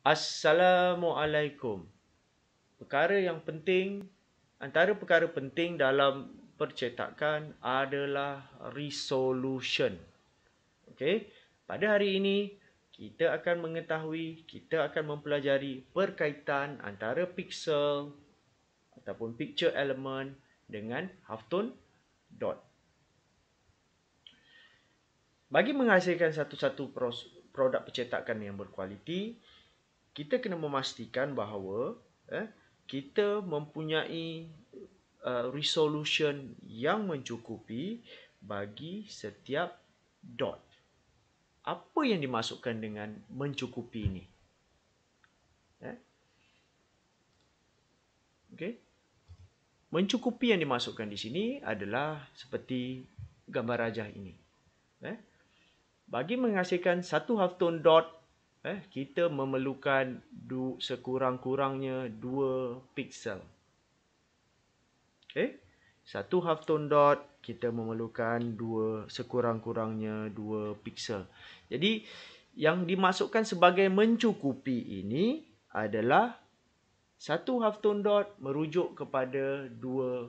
Assalamualaikum. Perkara yang penting, antara perkara penting dalam percetakan adalah resolution. Okey, pada hari ini kita akan mengetahui, kita akan mempelajari perkaitan antara pixel ataupun picture element dengan halftone dot. Bagi menghasilkan satu-satu produk percetakan yang berkualiti, kita kena memastikan bahawa eh, kita mempunyai uh, resolution yang mencukupi bagi setiap dot. Apa yang dimasukkan dengan mencukupi ini? Eh? Okay. Mencukupi yang dimasukkan di sini adalah seperti gambar rajah ini. Eh? Bagi menghasilkan satu halftone dot eh, kita memerlukan sekurang-kurangnya 2 pixel. Eh, Satu half tone dot, kita memerlukan dua sekurang-kurangnya 2 pixel. Jadi, yang dimasukkan sebagai mencukupi ini adalah satu half tone dot merujuk kepada dua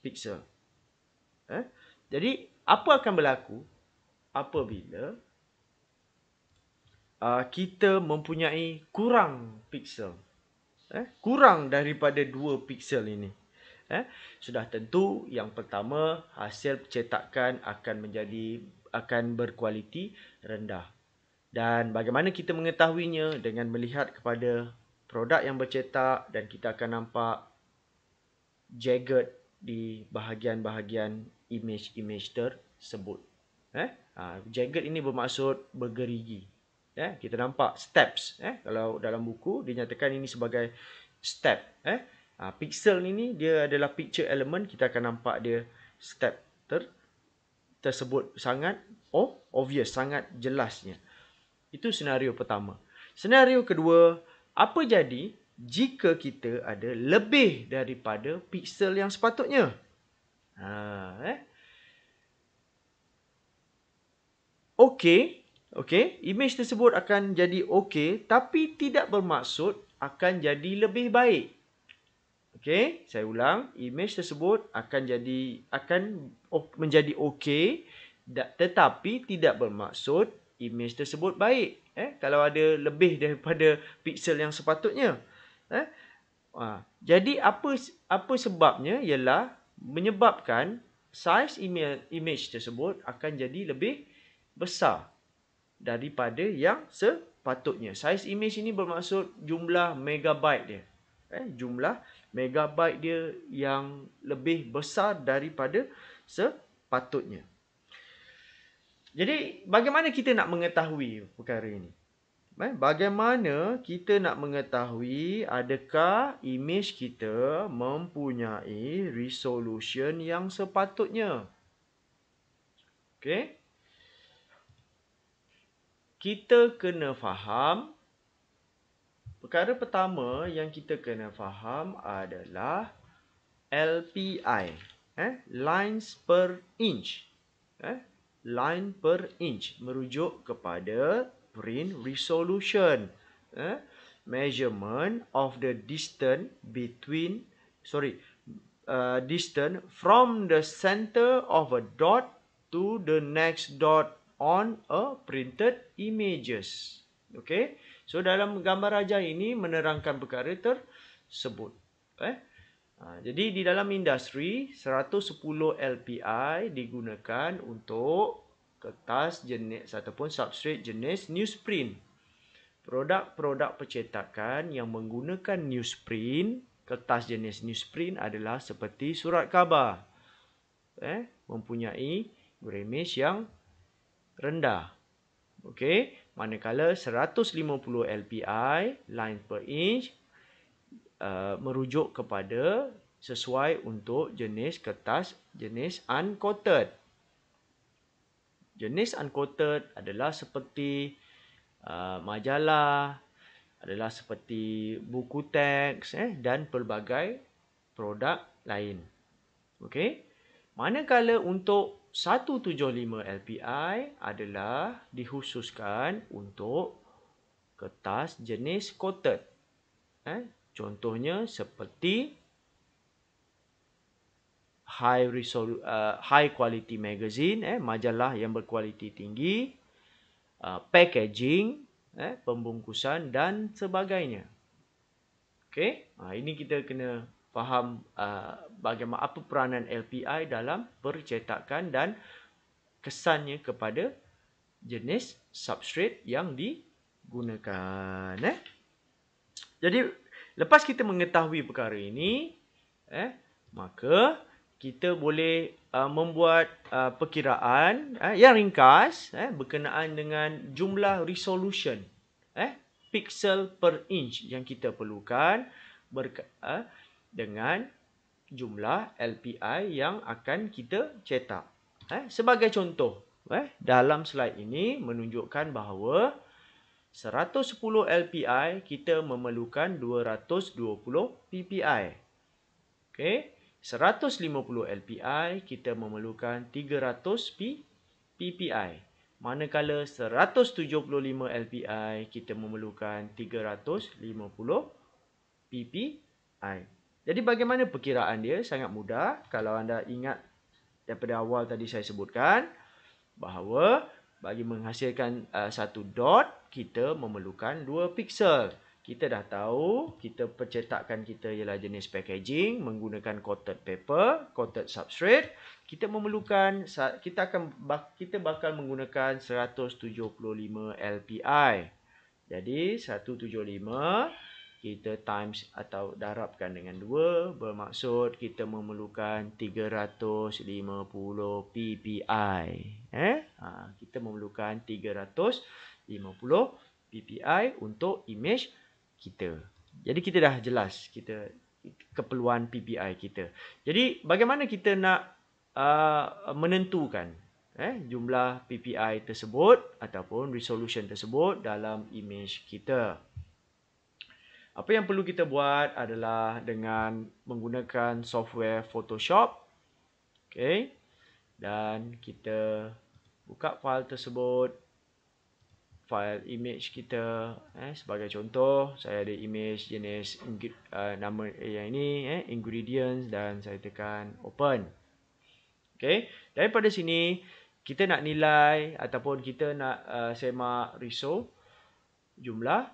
pixel. Eh? Jadi, apa akan berlaku apabila uh, kita mempunyai kurang pixel. Eh, kurang daripada 2 pixel ini. Eh, sudah tentu yang pertama hasil cetakan akan menjadi akan berkualiti rendah. Dan bagaimana kita mengetahuinya dengan melihat kepada produk yang bercetak dan kita akan nampak jagged di bahagian-bahagian image-image tersebut. Eh, ha, ah, jagged ini bermaksud bergerigi. Eh, kita nampak steps. Eh, kalau dalam buku dinyatakan ini sebagai step. Eh, ha, pixel ini dia adalah picture element kita akan nampak dia step ter tersebut sangat oh obvious sangat jelasnya. Itu senario pertama. Senario kedua apa jadi jika kita ada lebih daripada pixel yang sepatutnya? Ha, eh. Okay, Okey, imej tersebut akan jadi okey tapi tidak bermaksud akan jadi lebih baik. Okey, saya ulang, imej tersebut akan jadi akan menjadi okey tetapi tidak bermaksud imej tersebut baik. Eh, kalau ada lebih daripada pixel yang sepatutnya. Eh? Ha. jadi apa apa sebabnya ialah menyebabkan size imej image tersebut akan jadi lebih besar daripada yang sepatutnya. Size image ini bermaksud jumlah megabyte dia. Eh, jumlah megabyte dia yang lebih besar daripada sepatutnya. Jadi bagaimana kita nak mengetahui perkara ini? Eh, bagaimana kita nak mengetahui adakah image kita mempunyai resolution yang sepatutnya? Okay kita kena faham perkara pertama yang kita kena faham adalah LPI eh lines per inch eh line per inch merujuk kepada print resolution eh measurement of the distance between sorry uh, distance from the center of a dot to the next dot on a printed images. Okay. So, dalam gambar raja ini menerangkan perkara tersebut. Eh. Ha, jadi, di dalam industri, 110 LPI digunakan untuk kertas jenis ataupun substrate jenis newsprint. Produk-produk percetakan yang menggunakan newsprint, kertas jenis newsprint adalah seperti surat khabar. Eh, mempunyai gramage yang rendah. Okey, manakala 150 LPI line per inch uh, merujuk kepada sesuai untuk jenis kertas jenis uncoated. Jenis uncoated adalah seperti uh, majalah, adalah seperti buku teks eh, dan pelbagai produk lain. Okey. Manakala untuk 1.75 LPI adalah dihususkan untuk kertas jenis coated. Eh, contohnya seperti high resolu, uh, high quality magazine, eh, majalah yang berkualiti tinggi, uh, packaging, eh, pembungkusan dan sebagainya. Okay, ha, ini kita kena faham uh, bagaimana apa peranan LPI dalam percetakan dan kesannya kepada jenis substrate yang digunakan eh jadi lepas kita mengetahui perkara ini eh maka kita boleh uh, membuat uh, perkiraan eh, yang ringkas eh berkenaan dengan jumlah resolution eh pixel per inch yang kita perlukan berkenaan uh, dengan jumlah LPI yang akan kita cetak. Eh, sebagai contoh, eh, dalam slide ini menunjukkan bahawa 110 LPI kita memerlukan 220 PPI. Okey, 150 LPI kita memerlukan 300 P PPI. Manakala 175 LPI kita memerlukan 350 PPI. Jadi bagaimana perkiraan dia? Sangat mudah. Kalau anda ingat daripada awal tadi saya sebutkan bahawa bagi menghasilkan uh, satu dot, kita memerlukan dua pixel. Kita dah tahu, kita percetakan kita ialah jenis packaging menggunakan coated paper, coated substrate. Kita memerlukan, kita akan kita bakal menggunakan 175 LPI. Jadi, 175 LPI kita times atau darabkan dengan 2 bermaksud kita memerlukan 350 ppi eh ha, kita memerlukan 350 ppi untuk imej kita jadi kita dah jelas kita keperluan ppi kita jadi bagaimana kita nak uh, menentukan eh jumlah ppi tersebut ataupun resolution tersebut dalam imej kita apa yang perlu kita buat adalah dengan menggunakan software Photoshop. Okay. Dan kita buka fail tersebut. fail image kita. Eh, sebagai contoh, saya ada image jenis uh, nama yang ini. Eh, ingredients dan saya tekan open. Okay. Daripada sini, kita nak nilai ataupun kita nak uh, semak resource jumlah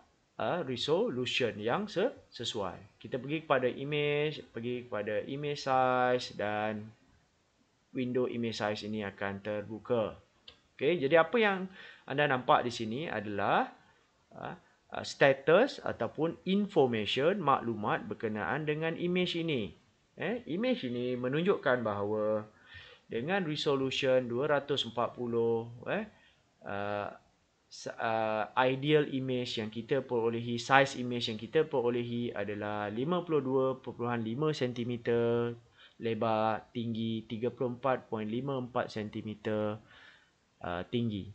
resolution yang sesuai. Kita pergi kepada image, pergi kepada image size dan window image size ini akan terbuka. Okay, jadi apa yang anda nampak di sini adalah status ataupun information maklumat berkenaan dengan image ini. Eh, image ini menunjukkan bahawa dengan resolution 240 eh, uh, Uh, ideal image yang kita perolehi, size image yang kita perolehi adalah 52.5 cm lebar, tinggi 34.54 cm uh, tinggi.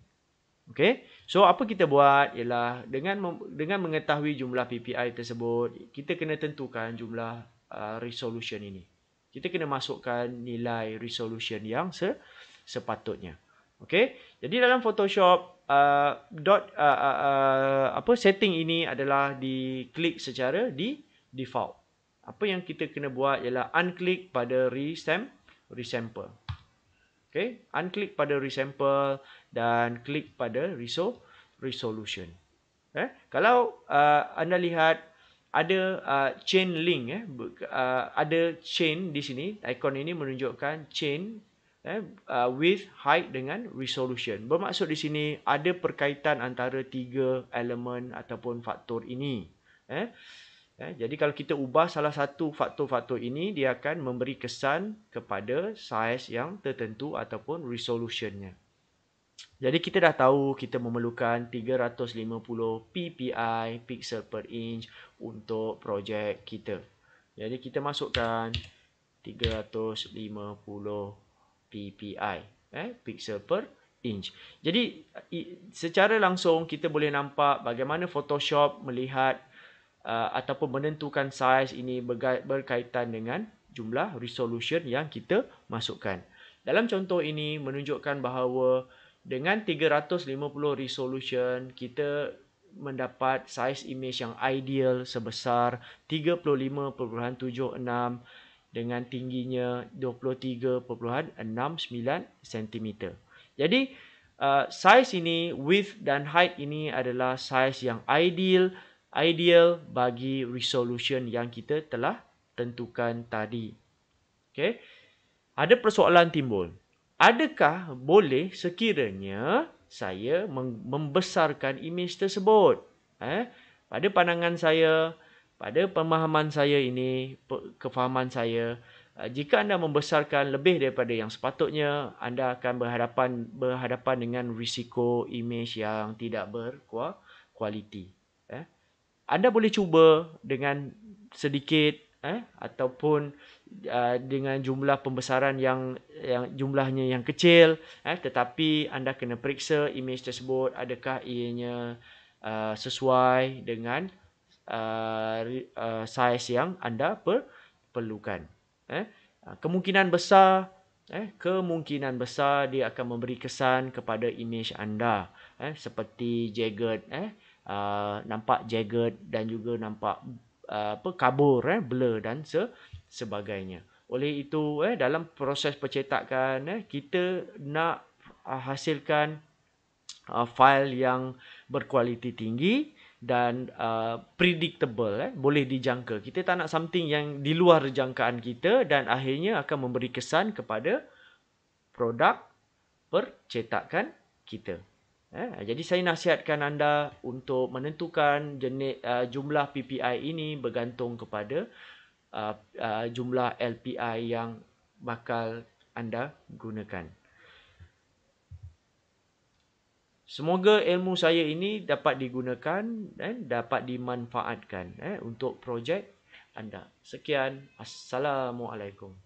Okay, so apa kita buat ialah dengan dengan mengetahui jumlah PPI tersebut, kita kena tentukan jumlah uh, resolution ini. Kita kena masukkan nilai resolution yang se- sepatutnya. Okay, jadi dalam Photoshop Uh, dot uh, uh, uh, apa setting ini adalah di klik secara di default. Apa yang kita kena buat ialah unclick pada resample, resample. Okay, unclick pada resample dan klik pada reso resolution. Eh, kalau uh, anda lihat ada uh, chain link, eh, uh, ada chain di sini. Ikon ini menunjukkan chain eh, uh, width, height dengan resolution. Bermaksud di sini ada perkaitan antara tiga elemen ataupun faktor ini. Eh. Eh, jadi kalau kita ubah salah satu faktor-faktor ini, dia akan memberi kesan kepada size yang tertentu ataupun resolutionnya. Jadi kita dah tahu kita memerlukan 350 ppi pixel per inch untuk projek kita. Jadi kita masukkan 350 PPI, eh, pixel per inch. Jadi secara langsung kita boleh nampak bagaimana Photoshop melihat uh, ataupun menentukan size ini berkaitan dengan jumlah resolution yang kita masukkan. Dalam contoh ini menunjukkan bahawa dengan 350 resolution kita mendapat size image yang ideal sebesar 35.76 dengan tingginya 23.69 cm. Jadi uh, size ini width dan height ini adalah size yang ideal ideal bagi resolution yang kita telah tentukan tadi. Okay? Ada persoalan timbul. Adakah boleh sekiranya saya membesarkan imej tersebut? Eh, pada pandangan saya, pada pemahaman saya ini, kefahaman saya, uh, jika anda membesarkan lebih daripada yang sepatutnya, anda akan berhadapan berhadapan dengan risiko imej yang tidak berkualiti. Eh? Anda boleh cuba dengan sedikit eh? ataupun uh, dengan jumlah pembesaran yang yang jumlahnya yang kecil, eh? tetapi anda kena periksa imej tersebut adakah ianya uh, sesuai dengan uh, uh, size yang anda per perlukan. Eh? Uh, kemungkinan besar, eh? kemungkinan besar dia akan memberi kesan kepada image anda. Eh? Seperti jagged, eh? uh, nampak jagged dan juga nampak uh, apa kabur, eh? blur dan se sebagainya. Oleh itu, eh, dalam proses pencetakan, eh, kita nak uh, hasilkan uh, file yang berkualiti tinggi dan uh, predictable eh boleh dijangka. Kita tak nak something yang di luar jangkaan kita dan akhirnya akan memberi kesan kepada produk percetakan kita. Eh, jadi saya nasihatkan anda untuk menentukan jenis uh, jumlah PPI ini bergantung kepada uh, uh, jumlah LPI yang bakal anda gunakan. Semoga ilmu saya ini dapat digunakan dan dapat dimanfaatkan eh, untuk projek anda. Sekian. Assalamualaikum.